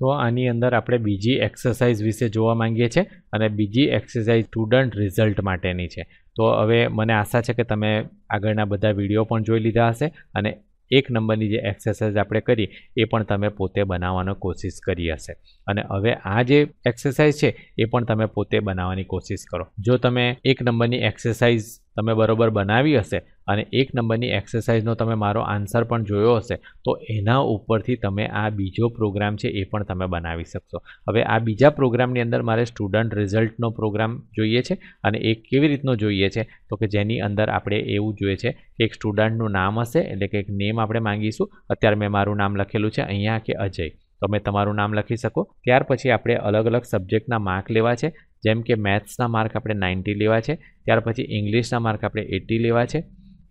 તો આની અંદર આપણે બીજી એક્સરસાઇઝ વિશે જોવા માંગીએ છીએ અને બીજી એક્સરસાઇઝ સ્ટુડન્ટ રિઝલ્ટ માટેની છે તો હવે મને આશા છે કે તમે આગળના બધા વિડીયો પણ જોઈ લીધા હશે અને એક નંબરની જે એક્સરસાઇઝ આપણે કરી એ પણ તમે પોતે બનાવવાનો કોશિશ કરી હશે અને હવે આ જે એક્સરસાઇઝ છે એ પણ તમે પોતે બનાવવાની કોશિશ કરો જો તમે એક નંબરની એક્સરસાઇઝ તમે બરોબર બનાવી હશે અને એક નંબરની એક્સરસાઇઝનો તમે મારો આન્સર પણ જોયો હશે તો એના ઉપરથી તમે આ બીજો પ્રોગ્રામ છે એ પણ તમે બનાવી શકશો હવે આ બીજા પ્રોગ્રામની અંદર મારે સ્ટુડન્ટ રિઝલ્ટનો પ્રોગ્રામ જોઈએ છે અને એ કેવી રીતનો જોઈએ છે તો કે જેની અંદર આપણે એવું જોઈએ છે કે એક સ્ટુડન્ટનું નામ હશે એટલે કે એક નેમ આપણે માંગીશું અત્યારે મેં મારું નામ લખેલું છે અહીંયા કે અજય તમે તમારું નામ લખી શકો ત્યાર પછી આપણે અલગ અલગ સબ્જેક્ટના માર્ક લેવા છે જેમ કે મેથ્સના માર્ક આપણે નાઇન્ટી લેવા છે ત્યાર પછી ઇંગ્લિશના માર્ક આપણે એટી લેવા છે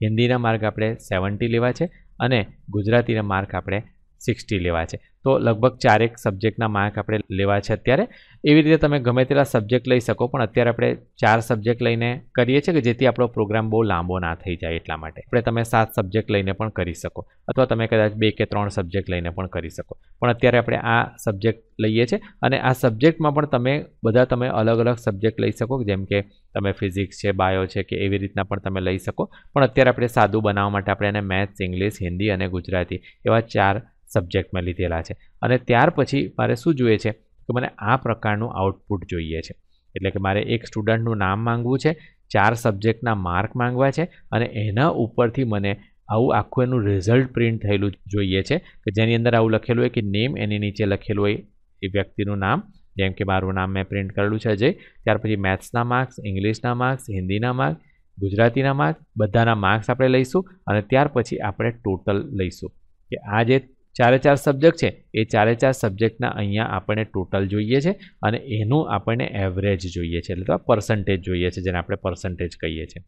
હિન્દીના માર્ક આપણે સેવન્ટી લેવા છે અને ગુજરાતીના માર્ક આપણે સિક્સટી લેવા છે તો લગભગ ચારેક સબ્જેક્ટના માર્ક આપણે લેવા છે અત્યારે એવી રીતે તમે ગમે તેટલા સબ્જેક્ટ લઈ શકો પણ અત્યારે આપણે ચાર સબ્જેક્ટ લઈને કરીએ છીએ કે જેથી આપણો પ્રોગ્રામ બહુ લાંબો ના થઈ જાય એટલા માટે આપણે તમે સાત સબ્જેક્ટ લઈને પણ કરી શકો અથવા તમે કદાચ બે કે ત્રણ સબ્જેક્ટ લઈને પણ કરી શકો પણ અત્યારે આપણે આ સબ્જેક્ટ લઈએ છીએ અને આ સબ્જેક્ટમાં પણ તમે બધા તમે અલગ અલગ સબ્જેક્ટ લઈ શકો જેમ કે તમે ફિઝિક્સ છે બાયો છે કે એવી રીતના પણ તમે લઈ શકો પણ અત્યારે આપણે સાદું બનાવવા માટે આપણે એને મેથ્સ ઇંગ્લિશ હિન્દી અને ગુજરાતી એવા ચાર સબ્જેક્ટમાં લીધેલા છે અને ત્યાર પછી મારે શું જોઈએ છે કે મને આ પ્રકારનું આઉટપુટ જોઈએ છે એટલે કે મારે એક સ્ટુડન્ટનું નામ માંગવું છે ચાર સબ્જેક્ટના માર્ક માંગવા છે અને એના ઉપરથી મને આવું આખું એનું રિઝલ્ટ પ્રિન્ટ થયેલું જોઈએ છે કે જેની અંદર આવું લખેલું હોય કે નેમ એની નીચે લખેલું હોય એ વ્યક્તિનું નામ જેમ કે મારું નામ મેં પ્રિન્ટ કરેલું છે અજય ત્યાર પછી મેથ્સના માર્ક્સ ઇંગ્લિશના માર્ક્સ હિન્દીના માર્ક્સ ગુજરાતીના માર્ક્સ બધાના માર્ક્સ આપણે લઈશું અને ત્યાર પછી આપણે ટોટલ લઈશું કે આ જે ચારે ચાર સબ્જેક્ટ છે એ ચારે ચાર સબ્જેક્ટના અહીંયા આપણને ટોટલ જોઈએ છે અને એનું આપણને એવરેજ જોઈએ છે એટલે તો આ પર્સન્ટેજ જોઈએ છે જેને આપણે પર્સન્ટેજ કહીએ છીએ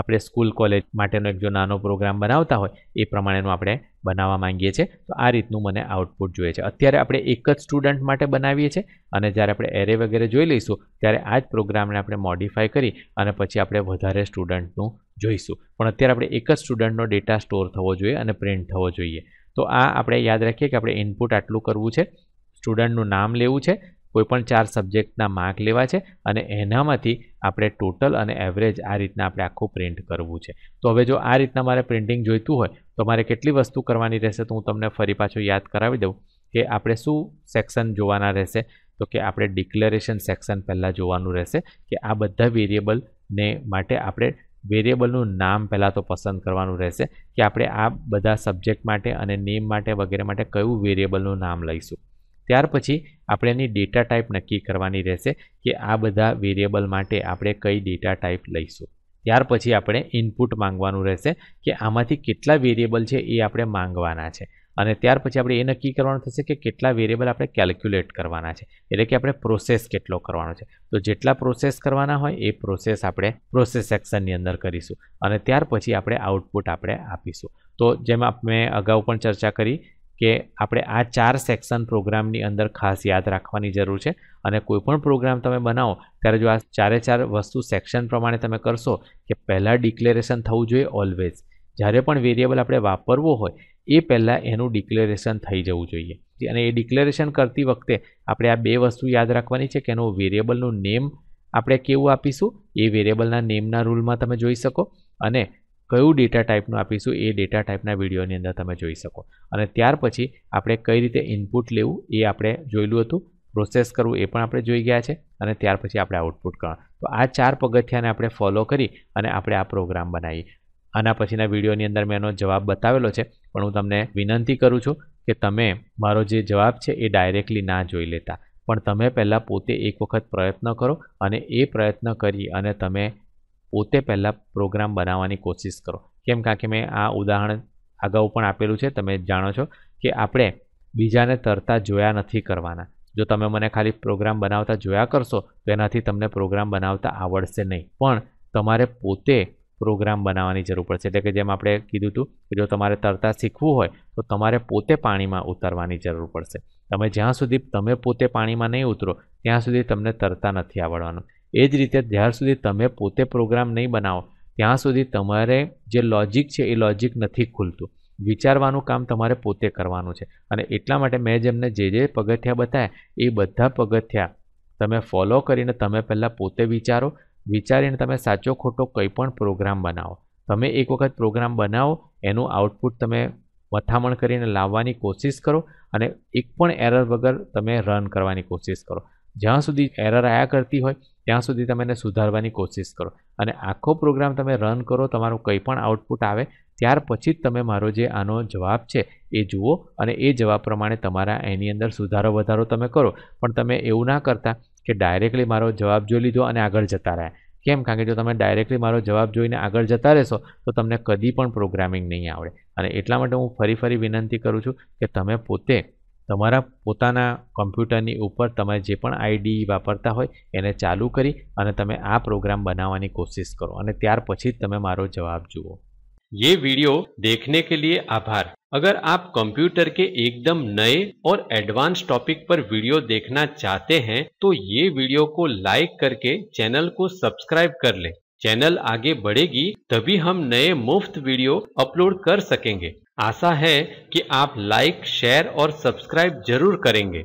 આપણે સ્કૂલ કોલેજ માટેનો એક જો નાનો પ્રોગ્રામ બનાવતા હોય એ પ્રમાણેનું આપણે બનાવવા માંગીએ છીએ તો આ રીતનું મને આઉટપુટ જોઈએ છે અત્યારે આપણે એક જ સ્ટુડન્ટ માટે બનાવીએ છીએ અને જ્યારે આપણે એરે વગેરે જોઈ લઈશું ત્યારે આ જ પ્રોગ્રામને આપણે મોડિફાઈ કરી અને પછી આપણે વધારે સ્ટુડન્ટનું જોઈશું પણ અત્યારે આપણે એક જ સ્ટુડન્ટનો ડેટા સ્ટોર થવો જોઈએ અને પ્રિન્ટ થવો જોઈએ તો આ આપણે યાદ રાખીએ કે આપણે ઇનપુટ આટલું કરવું છે સ્ટુડન્ટનું નામ લેવું છે કોઈપણ ચાર સબ્જેક્ટના માર્ક લેવા છે અને એનામાંથી આપણે ટોટલ અને એવરેજ આ રીતના આપણે આખું પ્રિન્ટ કરવું છે તો હવે જો આ રીતના મારે પ્રિન્ટિંગ જોઈતું હોય તો મારે કેટલી વસ્તુ કરવાની રહેશે તો હું તમને ફરી પાછું યાદ કરાવી દઉં કે આપણે શું સેક્શન જોવાના રહેશે તો કે આપણે ડિક્લેરેશન સેક્શન પહેલાં જોવાનું રહેશે કે આ બધા વેરિયેબલને માટે આપણે વેરિયેબલનું નામ પહેલાં તો પસંદ કરવાનું રહેશે કે આપણે આ બધા સબ્જેક્ટ માટે અને નેમ માટે વગેરે માટે કયું વેરિયેબલનું નામ લઈશું ત્યાર પછી આપણે એની ડેટા ટાઈપ નક્કી કરવાની રહેશે કે આ બધા વેરિયેબલ માટે આપણે કઈ ડેટા ટાઈપ લઈશું ત્યાર પછી આપણે ઇનપુટ માંગવાનું રહેશે કે આમાંથી કેટલા વેરિયેબલ છે એ આપણે માંગવાના છે અને ત્યાર પછી આપણે એ નક્કી કરવાનું થશે કે કેટલા વેરિયેબલ આપણે કેલ્ક્યુલેટ કરવાના છે એટલે કે આપણે પ્રોસેસ કેટલો કરવાનો છે તો જેટલા પ્રોસેસ કરવાના હોય એ પ્રોસેસ આપણે પ્રોસેસ સેક્શનની અંદર કરીશું અને ત્યાર પછી આપણે આઉટપુટ આપણે આપીશું તો જેમ મેં અગાઉ પણ ચર્ચા કરી કે આપણે આ ચાર સેક્શન પ્રોગ્રામની અંદર ખાસ યાદ રાખવાની જરૂર છે અને કોઈપણ પ્રોગ્રામ તમે બનાવો ત્યારે જો આ ચારે ચાર વસ્તુ સેક્શન પ્રમાણે તમે કરશો કે પહેલાં ડિક્લેરેશન થવું જોઈએ ઓલવેઝ જ્યારે પણ વેરિયેબલ આપણે વાપરવો હોય એ પહેલાં એનું ડિક્લેરેશન થઈ જવું જોઈએ અને એ ડિક્લેરેશન કરતી વખતે આપણે આ બે વસ્તુ યાદ રાખવાની છે કે એનું વેરિયેબલનું નેમ આપણે કેવું આપીશું એ વેરિયેબલના નેમના રૂલમાં તમે જોઈ શકો અને કયું ડેટા ટાઈપનું આપીશું એ ડેટા ટાઈપના વિડીયોની અંદર તમે જોઈ શકો અને ત્યાર પછી આપણે કઈ રીતે ઇનપુટ લેવું એ આપણે જોયેલું હતું પ્રોસેસ કરવું એ પણ આપણે જોઈ ગયા છે અને ત્યાર પછી આપણે આઉટપુટ કરવા તો આ ચાર પગથિયાને આપણે ફોલો કરી અને આપણે આ પ્રોગ્રામ બનાવીએ આના પછીના વિડીયોની અંદર મેં એનો જવાબ બતાવેલો છે પણ હું તમને વિનંતી કરું છું કે તમે મારો જે જવાબ છે એ ડાયરેક્ટલી ના જોઈ લેતા પણ તમે પહેલાં પોતે એક વખત પ્રયત્ન કરો અને એ પ્રયત્ન કરી અને તમે પોતે પહેલાં પ્રોગ્રામ બનાવવાની કોશિશ કરો કેમ કારણ કે મેં આ ઉદાહરણ અગાઉ પણ આપેલું છે તમે જાણો છો કે આપણે બીજાને તરતા જોયા નથી કરવાના જો તમે મને ખાલી પ્રોગ્રામ બનાવતા જોયા કરશો તો એનાથી તમને પ્રોગ્રામ બનાવતા આવડશે નહીં પણ તમારે પોતે પ્રોગ્રામ બનાવવાની જરૂર પડશે એટલે કે જેમ આપણે કીધું હતું કે જો તમારે તરતા શીખવું હોય તો તમારે પોતે પાણીમાં ઉતરવાની જરૂર પડશે તમે જ્યાં સુધી તમે પોતે પાણીમાં નહીં ઉતરો ત્યાં સુધી તમને તરતા નથી આવડવાનું એ જ રીતે જ્યાં સુધી તમે પોતે પ્રોગ્રામ નહીં બનાવો ત્યાં સુધી તમારે જે લોજિક છે એ લોજિક નથી ખુલતું વિચારવાનું કામ તમારે પોતે કરવાનું છે અને એટલા માટે મેં જેમને જે જે પગથિયા બતાવ્યા એ બધા પગથિયા તમે ફોલો કરીને તમે પહેલાં પોતે વિચારો વિચારીને તમે સાચો ખોટો કંઈ પણ પ્રોગ્રામ બનાવો તમે એક વખત પ્રોગ્રામ બનાવો એનું આઉટપુટ તમે મથામણ કરીને લાવવાની કોશિશ કરો અને એક પણ એરર વગર તમે રન કરવાની કોશિશ કરો જ્યાં સુધી એરર આવ્યા કરતી હોય ત્યાં સુધી તમે એને સુધારવાની કોશિશ કરો અને આખો પ્રોગ્રામ તમે રન કરો તમારું કંઈ પણ આઉટપુટ આવે ત્યાર પછી જ તમે મારો જે આનો જવાબ છે એ જુઓ અને એ જવાબ પ્રમાણે તમારા એની અંદર સુધારો વધારો તમે કરો પણ તમે એવું ના કરતા કે ડાયરેક્ટલી મારો જવાબ જોઈ લીધો અને આગળ જતા રહ્યા કેમ કારણ કે જો તમે ડાયરેક્ટલી મારો જવાબ જોઈને આગળ જતા રહેશો તો તમને કદી પણ પ્રોગ્રામિંગ નહીં આવડે અને એટલા માટે હું ફરી ફરી વિનંતી કરું છું કે તમે પોતે તમારા પોતાના કોમ્પ્યુટરની ઉપર તમે જે પણ આઈડી વાપરતા હોય એને ચાલુ કરી અને તમે આ પ્રોગ્રામ બનાવવાની કોશિશ કરો અને ત્યાર પછી જ તમે મારો જવાબ જુઓ ये वीडियो देखने के लिए आभार अगर आप कंप्यूटर के एकदम नए और एडवांस टॉपिक पर वीडियो देखना चाहते हैं तो ये वीडियो को लाइक करके चैनल को सब्सक्राइब कर ले चैनल आगे बढ़ेगी तभी हम नए मुफ्त वीडियो अपलोड कर सकेंगे आशा है कि आप लाइक शेयर और सब्सक्राइब जरूर करेंगे